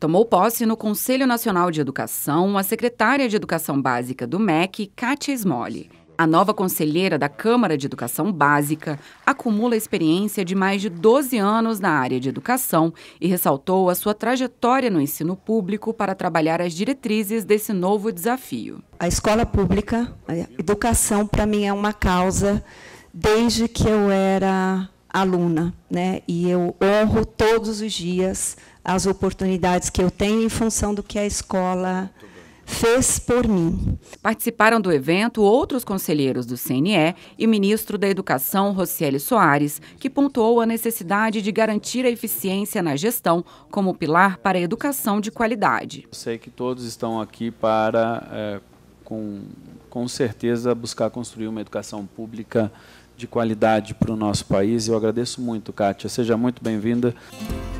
Tomou posse no Conselho Nacional de Educação a secretária de Educação Básica do MEC, Kátia Smolli. A nova conselheira da Câmara de Educação Básica acumula experiência de mais de 12 anos na área de educação e ressaltou a sua trajetória no ensino público para trabalhar as diretrizes desse novo desafio. A escola pública, a educação, para mim, é uma causa desde que eu era aluna, né? E eu honro todos os dias as oportunidades que eu tenho em função do que a escola fez por mim. Participaram do evento outros conselheiros do CNE e ministro da Educação, Rocieli Soares, que pontuou a necessidade de garantir a eficiência na gestão como pilar para a educação de qualidade. Eu sei que todos estão aqui para, é, com, com certeza, buscar construir uma educação pública de qualidade para o nosso país. Eu agradeço muito, Kátia. Seja muito bem-vinda.